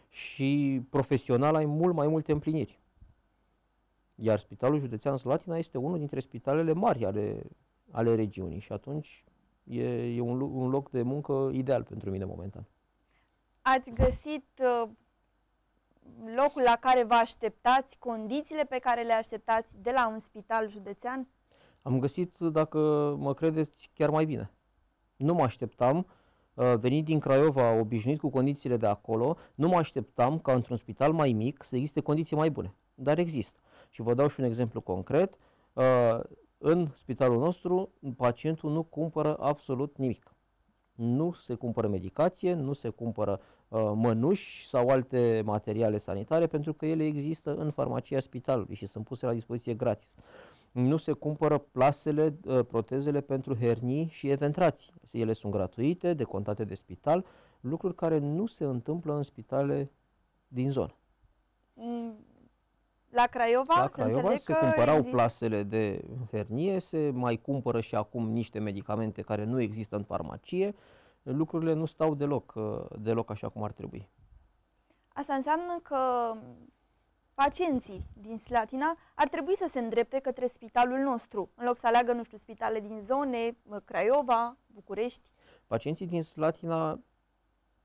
și profesional ai mult mai multe împliniri. Iar Spitalul Județean Slatina este unul dintre spitalele mari ale, ale regiunii și atunci e, e un, un loc de muncă ideal pentru mine momentan. Ați găsit uh, locul la care vă așteptați, condițiile pe care le așteptați de la un spital județean? Am găsit, dacă mă credeți, chiar mai bine. Nu mă așteptam, uh, venit din Craiova, obișnuit cu condițiile de acolo, nu mă așteptam ca într-un spital mai mic să existe condiții mai bune. Dar există. Și vă dau și un exemplu concret. Uh, în spitalul nostru, pacientul nu cumpără absolut nimic. Nu se cumpără medicație, nu se cumpără uh, Uh, mănuși sau alte materiale sanitare pentru că ele există în farmacia spitalului și sunt puse la dispoziție gratis. Nu se cumpără plasele, uh, protezele pentru hernii și eventrații. Ele sunt gratuite, decontate de spital, lucruri care nu se întâmplă în spitale din zonă. Mm, la Craiova, la Craiova se, se cumpărau exist... plasele de hernie, se mai cumpără și acum niște medicamente care nu există în farmacie, uh, lucrurile nu stau deloc, uh, deloc așa cum ar trebui. Asta înseamnă că pacienții din Slatina ar trebui să se îndrepte către spitalul nostru, în loc să aleagă, nu știu, spitale din zone, uh, Craiova, București. Pacienții din Slatina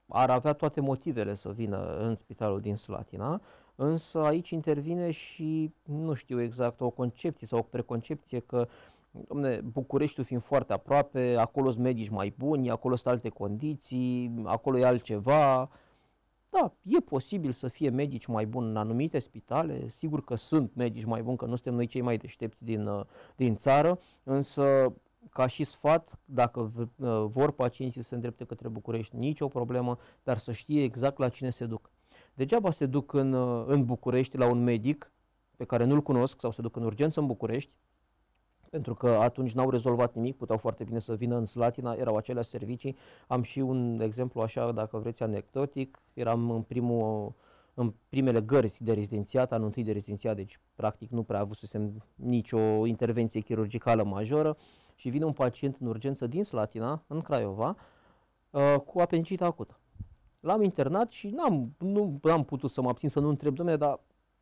ar avea toate motivele să vină în spitalul din Slatina, însă aici intervine și, nu știu exact, o concepție sau o preconcepție că uh, Domne, Bucureștiul fiind foarte aproape, acolo sunt medici mai buni, acolo sunt alte condiții, acolo e altceva. Da, e posibil să fie medici mai buni în anumite spitale, sigur că sunt medici mai buni, că nu suntem noi cei mai deștepți din, uh, din țară, însă ca și sfat, dacă uh, vor pacienții să se îndrepte către București, nicio problemă, dar să știe exact la cine se duc. Degeaba se duc în, uh, în București la un medic pe care nu-l cunosc sau se duc în urgență în București, pentru că atunci n-au rezolvat nimic, puteau foarte bine să vină în Slatina, erau acelea servicii. Am și un exemplu așa, dacă vreți, anecdotic. Eram în primul în primele gărzi de rezidențiat, anul întâi de rezidențiat, deci practic nu prea avusesem nicio intervenție chirurgicală majoră și vine un pacient în urgență din Slatina, în Craiova, uh, cu apendicită acută. L-am internat și n-am, nu am putut să mă abțin să nu întreb, domnule, dar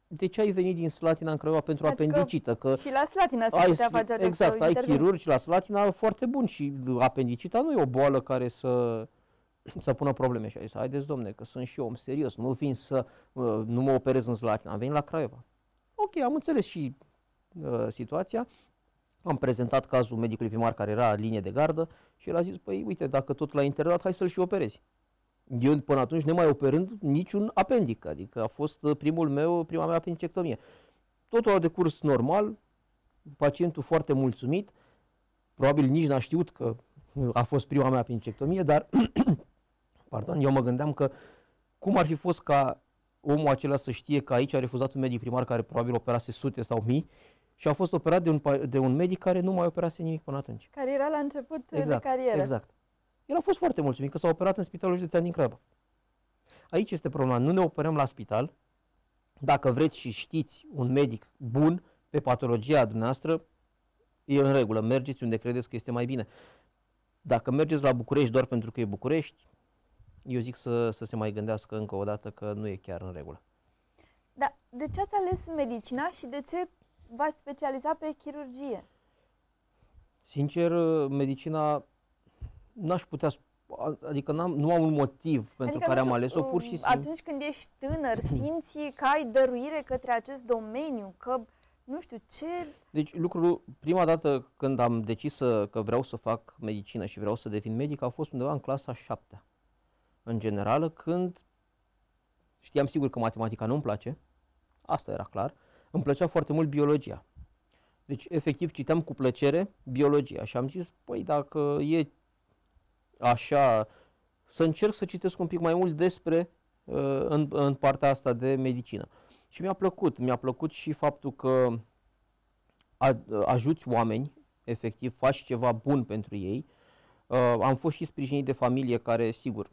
de ce ai venit din Slatina în Craiova pentru adică apendicită? Că și la Slatina se ai, putea face Exact, ai chirurgi la Slatina foarte bun și apendicita nu e o boală care să, să pună probleme. Și a zis, haideți domne, că sunt și eu om serios, nu vin să, nu mă operez în Slatina, am venit la Craiova. Ok, am înțeles și uh, situația, am prezentat cazul medicului primar care era linie de gardă și el a zis, păi uite, dacă tot l-ai interdat, hai să-l și operezi eu până atunci mai operând niciun apendic, adică a fost uh, primul meu, prima mea apendicectomie. Totul a decurs normal, pacientul foarte mulțumit, probabil nici n-a știut că uh, a fost prima mea apendicectomie, dar pardon, eu mă gândeam că cum ar fi fost ca omul acela să știe că aici a refuzat un medic primar care probabil operase sute sau mii și a fost operat de un, de un medic care nu mai operase nimic până atunci. Care era la început uh, exact, de carieră. Exact. El a fost foarte mulțumit că s-a operat în Spitalul Județean din Craiova. Aici este problema. Nu ne operăm la spital. Dacă vreți și știți un medic bun pe patologia dumneavoastră, e în regulă. Mergeți unde credeți că este mai bine. Dacă mergeți la București doar pentru că e București, eu zic să, să se mai gândească încă o dată că nu e chiar în regulă. Da, de ce ați ales medicina și de ce v-ați specializat pe chirurgie? Sincer, medicina n-aș putea Adică am nu am un motiv adică pentru care am ales-o, pur și um, simplu. Atunci când ești tânăr, simți că ai dăruire către acest domeniu, că nu știu ce... Deci lucrul, prima dată când am decis să, că vreau să fac medicină și vreau să devin medic, a fost undeva în clasa 7 în general, când știam sigur că matematica nu-mi place, asta era clar, îmi plăcea foarte mult biologia. Deci, efectiv, citeam cu plăcere biologia și am zis, păi, dacă e așa, să încerc să citesc un pic mai mult despre uh, în, în partea asta de medicină. Și mi-a plăcut, mi-a plăcut și faptul că a, ajuți oameni, efectiv, faci ceva bun pentru ei. Uh, am fost și sprijinit de familie care, sigur,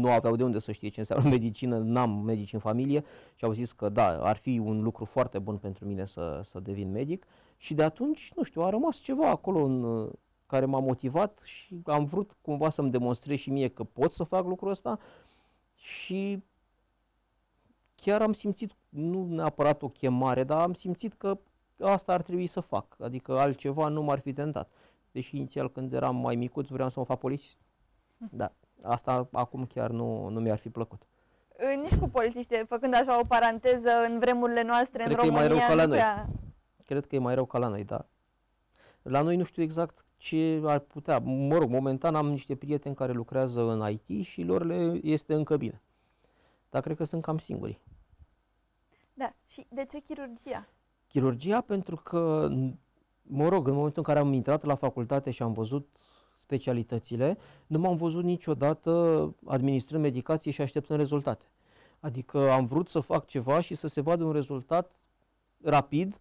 nu aveau de unde să știe ce înseamnă medicină, n-am medici în familie și au zis că da, ar fi un lucru foarte bun pentru mine să, să devin medic și de atunci, nu știu, a rămas ceva acolo în, care m-a motivat și am vrut cumva să-mi demonstrez și mie că pot să fac lucrul ăsta și chiar am simțit, nu neapărat o chemare, dar am simțit că asta ar trebui să fac, adică altceva nu m-ar fi tentat. Deși inițial când eram mai micuț vreau să mă fac polițist. Da, asta acum chiar nu, nu mi-ar fi plăcut nici cu polițiște, făcând așa o paranteză în vremurile noastre Cred în România. Cred că e mai rău ca la noi. Prea... Cred că e mai rău ca la noi, da. La noi nu știu exact ce ar putea. Mă rog, momentan am niște prieteni care lucrează în IT și lor le este încă bine. Dar cred că sunt cam singuri. Da. Și de ce chirurgia? Chirurgia pentru că, mă rog, în momentul în care am intrat la facultate și am văzut specialitățile, nu m-am văzut niciodată administrând medicație și așteptând rezultate. Adică am vrut să fac ceva și să se vadă un rezultat rapid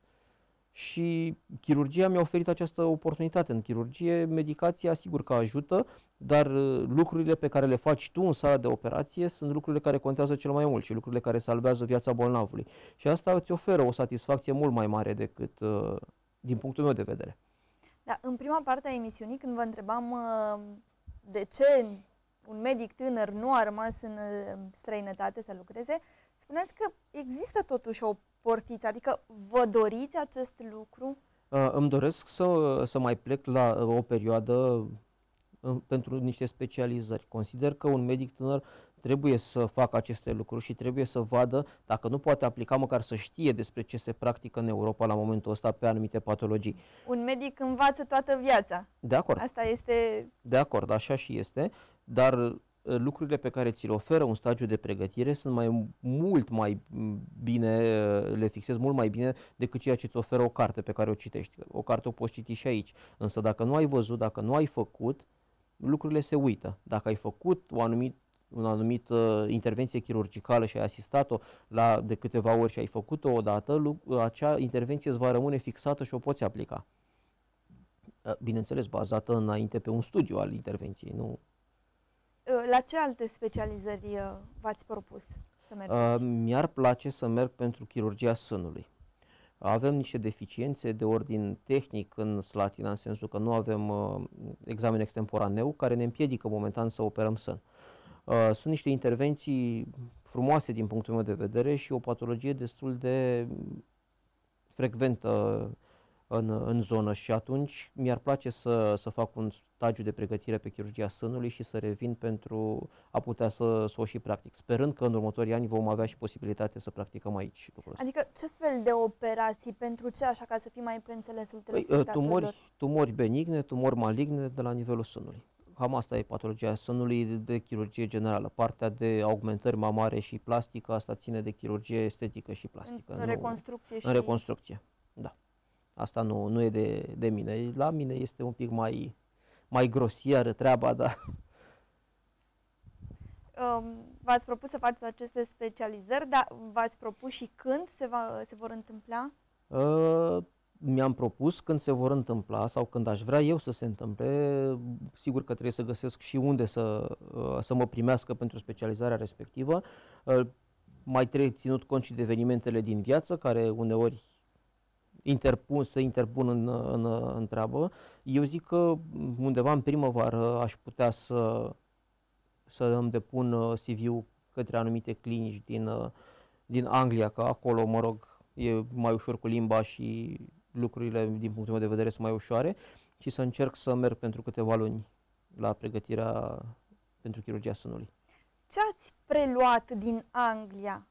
și chirurgia mi-a oferit această oportunitate. În chirurgie, medicația sigur că ajută, dar uh, lucrurile pe care le faci tu în sala de operație sunt lucrurile care contează cel mai mult și lucrurile care salvează viața bolnavului. Și asta îți oferă o satisfacție mult mai mare decât uh, din punctul meu de vedere. Da, în prima parte a emisiunii, când vă întrebam uh, de ce un medic tânăr nu a rămas în străinătate să lucreze, spuneți că există totuși o portiți? Adică vă doriți acest lucru? Uh, îmi doresc să, să mai plec la uh, o perioadă uh, pentru niște specializări. Consider că un medic tânăr trebuie să facă aceste lucruri și trebuie să vadă, dacă nu poate aplica, măcar să știe despre ce se practică în Europa la momentul ăsta pe anumite patologii. Un medic învață toată viața. De acord. Asta este... De acord, așa și este, dar Uh, lucrurile pe care ți le oferă un stagiu de pregătire sunt mai mult mai bine, uh, le fixezi mult mai bine decât ceea ce îți oferă o carte pe care o citești. O carte o poți citi și aici, însă dacă nu ai văzut, dacă nu ai făcut, lucrurile se uită. Dacă ai făcut o anumit un anumit uh, intervenție chirurgicală și ai asistat-o la de câteva ori și ai făcut-o odată, uh, acea intervenție îți va rămâne fixată și o poți aplica. Bineînțeles, bazată înainte pe un studiu al intervenției, nu Uh, la ce alte specializări uh, v-ați propus să mergeți? Uh, mi-ar place să merg pentru chirurgia sânului. Avem niște deficiențe de ordin tehnic în Slatina, în sensul că nu avem uh, examen extemporaneu, care ne împiedică momentan să operăm sân. Uh, sunt niște intervenții frumoase din punctul meu de vedere și o patologie destul de frecventă în, în zonă și atunci mi-ar place să, să fac un stagiu de pregătire pe chirurgia sânului și să revin pentru a putea să, să o și practic, sperând că în următorii ani vom avea și posibilitatea să practicăm aici Adică ce fel de operații, pentru ce, așa ca să fii mai pe înțelesul păi, ă, tumori, tumori benigne, tumori maligne de la nivelul sânului. Cam asta e patologia sânului de chirurgie generală. Partea de augmentări mamare și plastică, asta ține de chirurgie estetică și plastică. În nu, reconstrucție în și... În reconstrucție, da. Asta nu, nu e de, de mine. La mine este un pic mai, mai grosieră treaba, dar... Um, v-ați propus să faceți aceste specializări, dar v-ați propus și când se, va, se vor întâmpla? Uh, mi-am propus când se vor întâmpla sau când aș vrea eu să se întâmple, sigur că trebuie să găsesc și unde să, uh, să mă primească pentru specializarea respectivă. Uh, mai trebuie ținut cont și de evenimentele din viață, care uneori interpun, să interpun în, în, în treabă. Eu zic că undeva în primăvară aș putea să, să îmi depun uh, CV-ul către anumite clinici din, uh, din Anglia, că acolo, mă rog, e mai ușor cu limba și lucrurile, din punctul meu de vedere, sunt mai ușoare și să încerc să merg pentru câteva luni la pregătirea pentru chirurgia sânului. Ce ați preluat din Anglia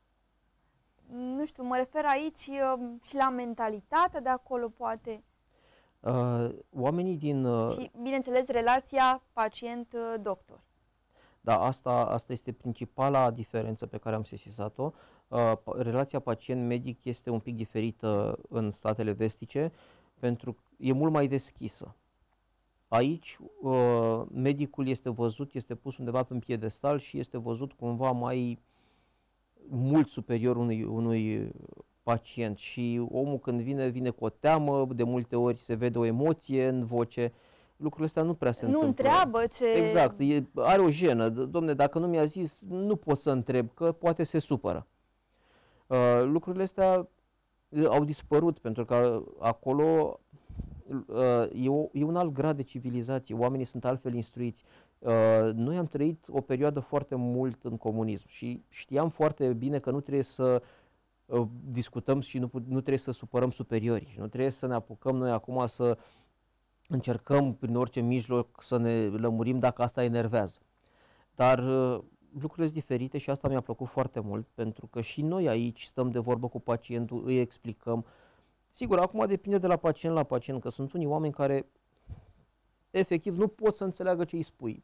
nu știu, mă refer aici uh, și la mentalitatea de acolo, poate. Uh, oamenii din... Uh... Și, bineînțeles, relația pacient-doctor. Da, asta, asta este principala diferență pe care am sesizat-o. Uh, relația pacient-medic este un pic diferită în statele vestice pentru că e mult mai deschisă. Aici uh, medicul este văzut, este pus undeva pe un piedestal și este văzut cumva mai uh, mult superior unui, unui pacient și omul când vine, vine cu o teamă, de multe ori se vede o emoție în voce, lucrurile astea nu prea se nu întâmplă. Nu întreabă ce... Exact, e, are o jenă. Domne, dacă nu mi-a zis, nu pot să întreb, că poate se supără. Uh, lucrurile astea uh, au dispărut pentru că acolo uh, e, o, e un alt grad de civilizație, oamenii sunt altfel instruiți, Uh, noi am trăit o perioadă foarte mult în comunism și știam foarte bine că nu trebuie să uh, discutăm și nu, nu trebuie să supărăm superiorii. Nu trebuie să ne apucăm noi acum să încercăm prin orice mijloc să ne lămurim dacă asta enervează. Dar uh, lucrurile sunt diferite și asta mi-a plăcut foarte mult pentru că și noi aici stăm de vorbă cu pacientul, îi explicăm. Sigur, acum depinde de la pacient la pacient, că sunt unii oameni care efectiv nu pot să înțeleagă ce îi spui.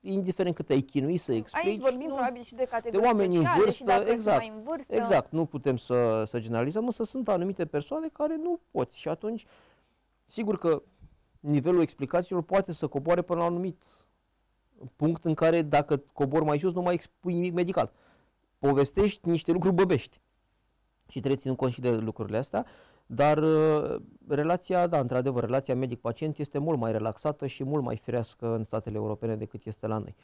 Indiferent cât ai chinui să explici. Aici vorbim nu, probabil și de categorii de oameni sociale, în vârstă, și exact, mai în vârstă. Exact, nu putem să, să generalizăm, însă sunt anumite persoane care nu pot și atunci, sigur că nivelul explicațiilor poate să coboare până la un anumit punct în care dacă cobor mai sus nu mai expui nimic medical. Povestești niște lucruri băbești și trebuie ținut cont și de lucrurile astea. Uh, dar uh, relația, da, într-adevăr, relația medic-pacient este mult mai relaxată și mult mai firească în statele europene decât este la noi.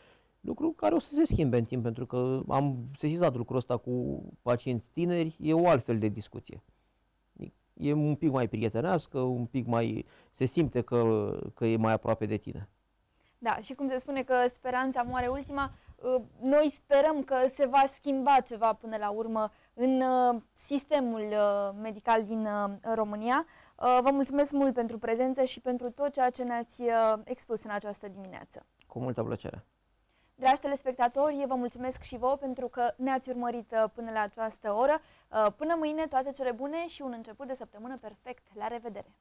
Lucru care o să se schimbe în timp, pentru că am sesizat lucrul ăsta cu pacienți tineri, e o altfel de discuție. E un pic mai prietenească, un pic mai... se simte că, că e mai aproape de tine. Da, și cum se spune că speranța moare ultima, uh, noi sperăm că se va schimba ceva până la urmă în uh, sistemul uh, medical din uh, România. Uh, vă mulțumesc mult pentru prezență și pentru tot ceea ce ne-ați expus în această dimineață. Cu multă plăcere! Dragi telespectatori, vă mulțumesc și vouă pentru că ne-ați urmărit până la această oră. Până mâine, toate cele bune și un început de săptămână perfect. La revedere!